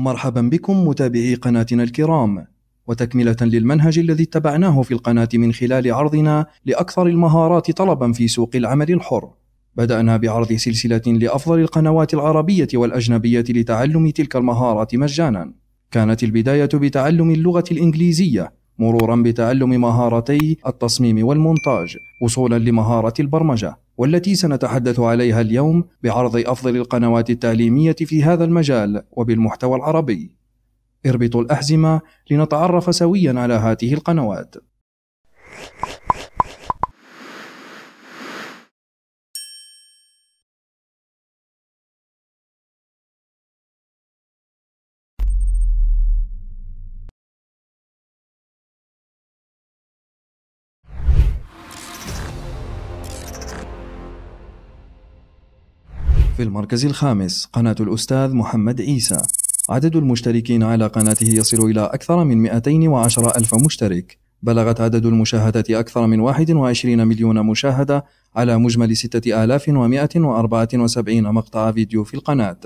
مرحبا بكم متابعي قناتنا الكرام وتكملة للمنهج الذي اتبعناه في القناة من خلال عرضنا لأكثر المهارات طلبا في سوق العمل الحر بدأنا بعرض سلسلة لأفضل القنوات العربية والأجنبية لتعلم تلك المهارات مجانا كانت البداية بتعلم اللغة الإنجليزية مرورا بتعلم مهارتي التصميم والمونتاج وصولا لمهارة البرمجة والتي سنتحدث عليها اليوم بعرض أفضل القنوات التعليمية في هذا المجال وبالمحتوى العربي. اربطوا الأحزمة لنتعرف سويا على هاته القنوات. في المركز الخامس قناة الأستاذ محمد عيسى عدد المشتركين على قناته يصل إلى أكثر من 210 ألف مشترك بلغت عدد المشاهدات أكثر من 21 مليون مشاهدة على مجمل 6174 مقطع فيديو في القناة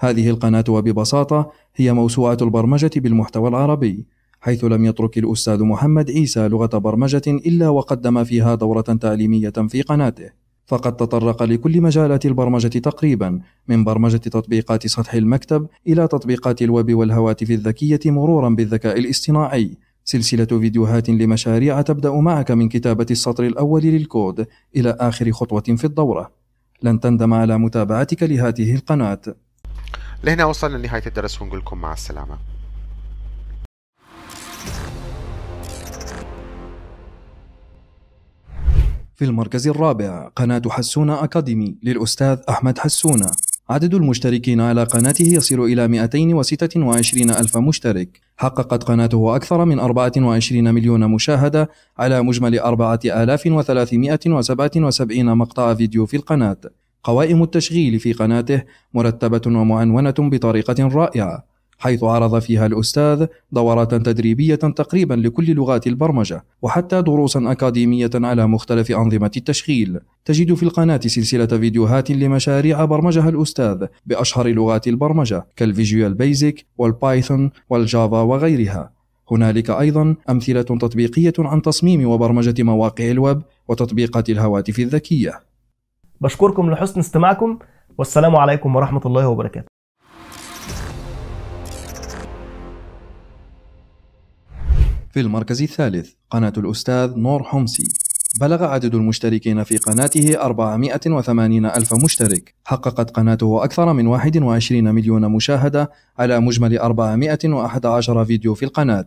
هذه القناة وببساطة هي موسوعة البرمجة بالمحتوى العربي حيث لم يترك الأستاذ محمد عيسى لغة برمجة إلا وقدم فيها دورة تعليمية في قناته فقد تطرق لكل مجالات البرمجة تقريبا من برمجة تطبيقات سطح المكتب إلى تطبيقات الويب والهواتف الذكية مرورا بالذكاء الاصطناعي سلسلة فيديوهات لمشاريع تبدأ معك من كتابة السطر الأول للكود إلى آخر خطوة في الدورة لن تندم على متابعتك لهذه القناة لهنا وصلنا لنهاية الدرس ونقول لكم مع السلامة في المركز الرابع قناة حسونة أكاديمي للأستاذ أحمد حسونة عدد المشتركين على قناته يصل إلى 226 ألف مشترك حققت قناته أكثر من 24 مليون مشاهدة على مجمل 4377 مقطع فيديو في القناة قوائم التشغيل في قناته مرتبة ومعنونة بطريقة رائعة حيث عرض فيها الأستاذ دورات تدريبية تقريبا لكل لغات البرمجة وحتى دروسا أكاديمية على مختلف أنظمة التشغيل تجد في القناة سلسلة فيديوهات لمشاريع برمجها الأستاذ بأشهر لغات البرمجة كالفيجوال بيزك والبايثون والجافا وغيرها هنالك أيضا أمثلة تطبيقية عن تصميم وبرمجة مواقع الويب وتطبيقات الهواتف الذكية بشكركم لحسن استماعكم والسلام عليكم ورحمة الله وبركاته في المركز الثالث قناة الأستاذ نور حمصي بلغ عدد المشتركين في قناته 480 ألف مشترك حققت قناته أكثر من 21 مليون مشاهدة على مجمل 411 فيديو في القناة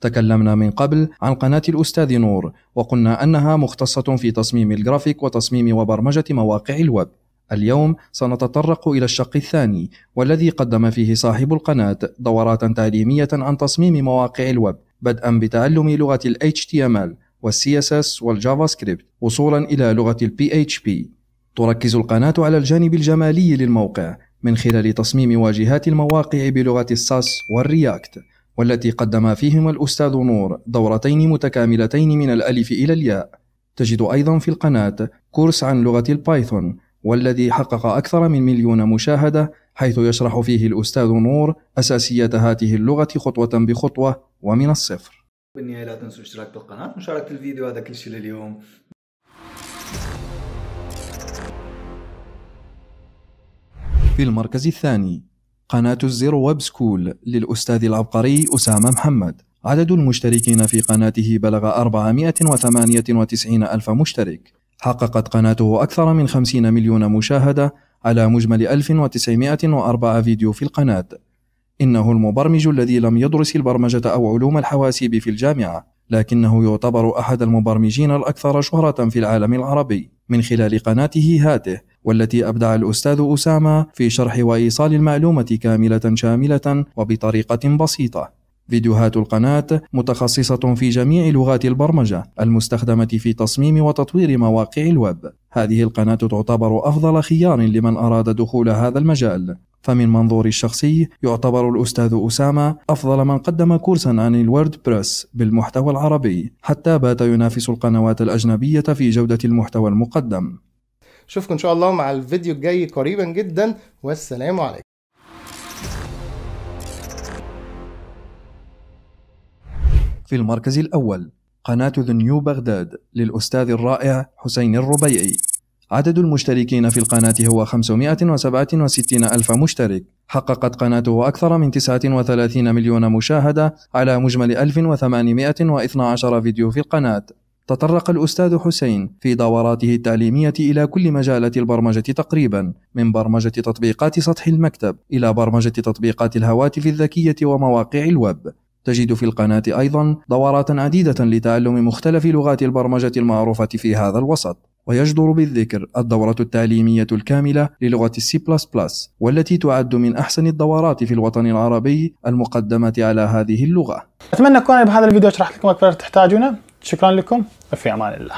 تكلمنا من قبل عن قناة الأستاذ نور وقلنا أنها مختصة في تصميم الجرافيك وتصميم وبرمجة مواقع الويب اليوم سنتطرق إلى الشق الثاني والذي قدم فيه صاحب القناة دورات تعليمية عن تصميم مواقع الويب بدءا بتعلم لغة ال HTML وال CSS والجافا سكريبت وصولا إلى لغة ال PHP تركز القناة على الجانب الجمالي للموقع من خلال تصميم واجهات المواقع بلغة الساس والرياكت والتي قدم فيهما الأستاذ نور دورتين متكاملتين من الألف إلى الياء تجد أيضا في القناة كورس عن لغة البايثون والذي حقق أكثر من مليون مشاهدة حيث يشرح فيه الأستاذ نور أساسيات هذه اللغة خطوة بخطوة ومن الصفر بالنهاية لا تنسوا الاشتراك بالقناة ومشاركة الفيديو هذا كل شيء لليوم في المركز الثاني قناة الزر ويب سكول للأستاذ العبقري أسامة محمد عدد المشتركين في قناته بلغ 498 ألف مشترك حققت قناته أكثر من 50 مليون مشاهدة على مجمل 1904 فيديو في القناة إنه المبرمج الذي لم يدرس البرمجة أو علوم الحواسيب في الجامعة لكنه يعتبر أحد المبرمجين الأكثر شهرة في العالم العربي من خلال قناته هاته والتي أبدع الأستاذ أسامة في شرح وإيصال المعلومة كاملة شاملة وبطريقة بسيطة فيديوهات القناة متخصصة في جميع لغات البرمجة المستخدمة في تصميم وتطوير مواقع الويب. هذه القناة تعتبر أفضل خيار لمن أراد دخول هذا المجال. فمن منظوري الشخصي يعتبر الأستاذ أسامة أفضل من قدم كورسا عن الورد بريس بالمحتوى العربي حتى بات ينافس القنوات الأجنبية في جودة المحتوى المقدم. أشوفكم إن شاء الله مع الفيديو الجاي قريبا جدا والسلام عليكم في المركز الأول قناة ذو نيو بغداد للأستاذ الرائع حسين الربيعي عدد المشتركين في القناة هو 567 ألف مشترك حققت قناته أكثر من 39 مليون مشاهدة على مجمل 1812 فيديو في القناة تطرق الأستاذ حسين في دوراته التعليمية إلى كل مجالة البرمجة تقريبا من برمجة تطبيقات سطح المكتب إلى برمجة تطبيقات الهواتف الذكية ومواقع الويب تجد في القناة أيضا دورات عديدة لتعلم مختلف لغات البرمجة المعروفة في هذا الوسط ويجدر بالذكر الدورة التعليمية الكاملة للغة السي والتي تعد من أحسن الدورات في الوطن العربي المقدمة على هذه اللغة أتمنى أكون بهذا الفيديو شرحت لكم أكثر تحتاجونه شكرا لكم وفي أمان الله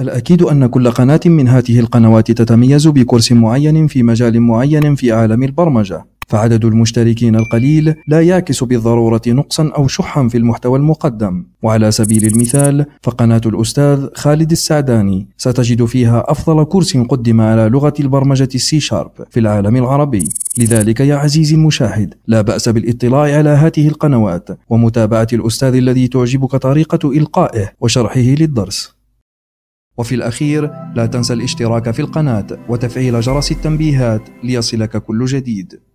الأكيد أن كل قناة من هذه القنوات تتميز بكورس معين في مجال معين في عالم البرمجة فعدد المشتركين القليل لا يعكس بالضرورة نقصا أو شحا في المحتوى المقدم وعلى سبيل المثال فقناة الأستاذ خالد السعداني ستجد فيها أفضل كورس قدم على لغة البرمجة السي شارب في العالم العربي لذلك يا عزيزي المشاهد لا بأس بالاطلاع على هذه القنوات ومتابعة الأستاذ الذي تعجبك طريقة إلقائه وشرحه للدرس وفي الأخير لا تنسى الاشتراك في القناة وتفعيل جرس التنبيهات ليصلك كل جديد